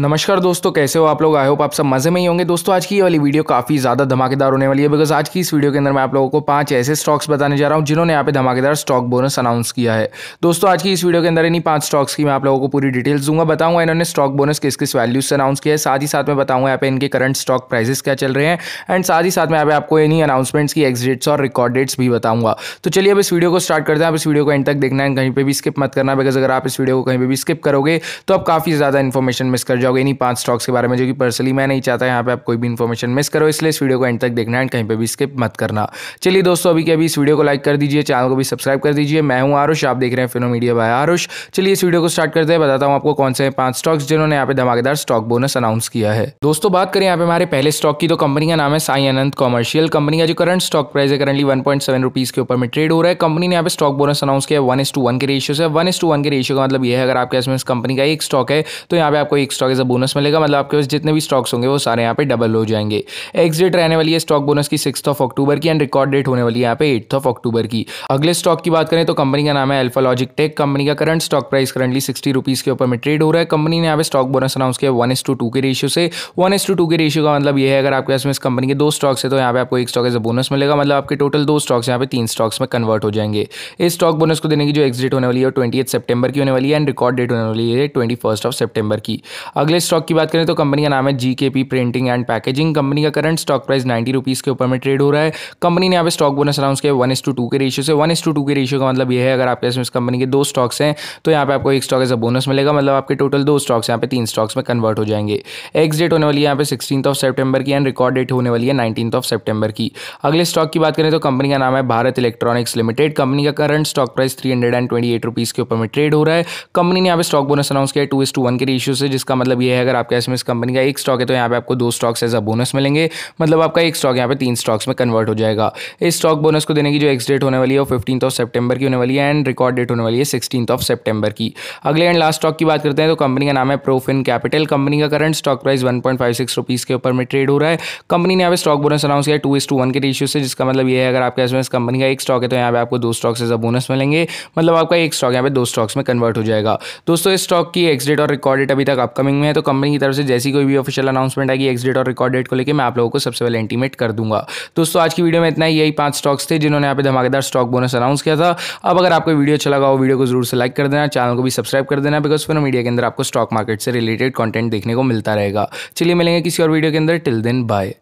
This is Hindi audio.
नमस्कार दोस्तों कैसे हो आप लोग आए होप आप सब मजे में ही होंगे दोस्तों आज की ये वाली वीडियो काफ़ी ज़्यादा धमाकेदार होने वाली है बिकॉज आज की इस वीडियो के अंदर मैं आप लोगों को पांच ऐसे स्टॉक्स बताने जा रहा हूँ जिन्होंने यहाँ पे धमाकेदार स्टॉक बोनस अनाउंस किया है दोस्तों आज की इस वीडियो के अंदर इन्हीं पांच स्टॉक्स की मैं आप लोगों को पूरी डिटेल्स दूंगा बताऊंगा इन्होंने स्टॉक बोनस किस किस वैल्यूज से अनाउंस किया है साथ ही साथ में बताऊंगा यहाँ पे इनके करंट स्टॉक प्राइसेस क्या चल रहे हैं एंड साथ ही साथ में यहाँ पे आपको इन्हीं अनाउंसमेंट्स की एक्सडेट्स और रिकॉर्ड डेट्स भी बताऊंगा तो चलिए अब इस वीडियो को स्टार्ट करते हैं आप इस वीडियो को एंड तक देखना है कहीं पर भी स्किप मत करना बिकॉज अगर आप इस वीडियो को कहीं पर भी स्किप करोगे तो आप काफ़ी ज़्यादा इन्फॉर्मेशन मिस कर जाओगे इन्हीं पांच स्टॉक्स के बारे में जो कि पर्सनली मैं नहीं चाहता यहाँ पे आप कोई भी इन्फॉर्मेशन मिस करो इसलिए इस वीडियो को एंड तक देखना एंड कहीं पर भी स्किप मत करना चलिए दोस्तों अभी के अभी इस वीडियो को लाइक कर दीजिए चैनल को भी सब्सक्राइब कर दीजिए मैं हूँ आरुष आप देख रहे हैं फिनो मीडिया बाय आरुष चलिए इस वीडियो को स्टार्ट करते हैं बताता हूँ आपको कौन से पांच स्टॉक्स जिन्होंने यहाँ पे धमाकेदार स्टॉक बोनस अनाउंस किया है दोस्तों बात करें यहाँ पे हमारे पहले स्टॉक की तो कंपनी का नाम है साई अनंत कॉमर्शियल कंपनी का जो करंट स्टॉक प्राइस है currently one point seven rupees के ऊपर में ट्रेड हो रहा है कंपनी ने यहाँ पे स्टॉक बोनस अनाउंस किया वन इस टू वन के रेशियो से वन इस टू वन के रेशियो का मतलब यह है अगर आपके इसमें इस कंपनी का एक स्टॉक है तो यहाँ पे आपको एक स्टॉक एज अ बोनस मिलेगा मतलब आपके पास जितने भी स्टॉक्स होंगे वो सारे यहाँ पे डबल हो जाएंगे एग्जिट रहने वाली है स्टॉक बोनस की सिक्स ऑफ अक्टूबर की एंड रिकॉर्ड डेट होने वाली है यहाँ पे एट्थ ऑफ अक्टूबर की अगले स्टॉक की बात करें तो कंपनी का नाम है अल्फा लॉजिक टेक कंपनी का current stock price currently sixty rupees के ऊपर में ट्रेड हो रहा है कंपनी ने यहाँ पे स्टॉक बोनस अनाउंस किया वन एस टू टू के रेशियो से वन एस टू टू के रेशियो का मतलब यह है अगर आपके पास में इस कंपनी के दो स्टॉक्स है तो यहाँ पे आपको एक स्टॉक एज अ बोनस मिलेगा मतलब आपके टोटल दो स्टॉक्स यहाँ पे तीन स्टॉक्स में कन्वर्ट हो जाएंगे इस स्टॉक बोनस को देने की जो एग्जिट होने वाली है ट्वेंटी एथ सेप्टेबर की होने वाली है एंड रिकॉर्ड डेट होने वाली है ट्वेंटी फर्स्ट ऑफ सेप्टेबर की अगले स्टॉक की बात करें तो कंपनी का नाम है G printing and packaging company का current stock price ninety rupees के ऊपर में ट्रेड हो रहा है कंपनी ने यहाँ पे स्टॉक बोनस अनाउंस किया वन एस टू टू के रेशियो से वन एस टू टू के रेशियो का मतलब यह है अगर आपके इसमें इस कंपनी के दो स्टॉक्स हैं तो यहाँ पे आपको एक स्टॉक एज अ बोनस मिलेगा मतलब आपके टोटल दो स्टॉक्स यहाँ पे तीन स्टॉक्स में कन्वर्ट हो जाएंगे एक्स डेट होने वाली है यहाँ पे सिक्सटीन ऑफ सेप्टेबर की एंड रिकॉर्ड डेट होने वाली है नाइनटीन ऑफ सेप्टेबर की अगले स्टॉक की बात करें तो कंपनी का नाम है भारत इलेक्ट्रॉनिक्स लिमिटेड कंपनी का current stock price three hundred and twenty eight rupees के ऊपर में ट्रेड हो रहा है कंपनी ने यहाँ पे स्टॉक बोनस अनाउंस किया टू इस टू वन के रेशियो से जिसका मतलब मतलब ये है अगर आपका एस कंपनी का एक स्टॉक है तो यहाँ पे आपको दो स्टॉक्स एज अ बोनस मिलेंगे मतलब आपका एक स्टॉक यहाँ पे तीन स्टॉक्स में कन्वर्ट हो जाएगा इस स्टॉक बोनस को देने की जो एक्स डेट होने वाली है वो फिफ्टीन ऑफ सेप्टेबर की होने वाली है एंड रिकॉर्ड डेट होने वाली है सिक्सटीन ऑफ सेप्टेबर की अगले एंड लास्ट स्टॉक की बात करते हैं तो कंपनी का नाम है प्रोफिन कैपिटल कंपनी का current stock price one point five six rupees के ऊपर में ट्रेड हो रहा है कंपनी ने यहाँ पे स्टॉक बोनस अनाउंस किया टू इस टू वन के रेशियो से जिसका मतलब ये है अगर आपके एस कंपनी का एक स्टॉक है तो यहाँ पे आपको दो स्टॉक्स एज अ बोनस मिलेंगे मतलब आपका एक स्टॉक यहाँ पे दो स्टॉक्स में कन्वर्ट हो जाएगा दोस्तों इस स्टॉक की एक्स डेट और रिकॉर्ड डेट अभी तक अपकमिंग में है तो कंपनी की तरफ से जैसी कोई भी ऑफिशियल अनाउंसमेंट आएगी एक्सडेट और रिकॉर्ड डेट को लेकर मैं आप लोगों को सबसे पहले इंटीमेट कर दूंगा तो दोस्तों आज की वीडियो में इतना ही यही पांच स्टॉक्स थे जिन्होंने यहाँ पे धमाकेदार स्टॉक बोनस अनाउंस किया था अब अगर आपको वीडियो अच्छा लगा हो वीडियो को जरूर से लाइक कर देना चैनल को भी सब्सक्राइब कर देना बिकॉज फिर मीडिया के अंदर आपको स्टॉक मार्केट से रिलेटेड कॉन्टेंट देखने को मिलता रहेगा चलिए मिलेंगे किसी और वीडियो के अंदर टिल दिन बाय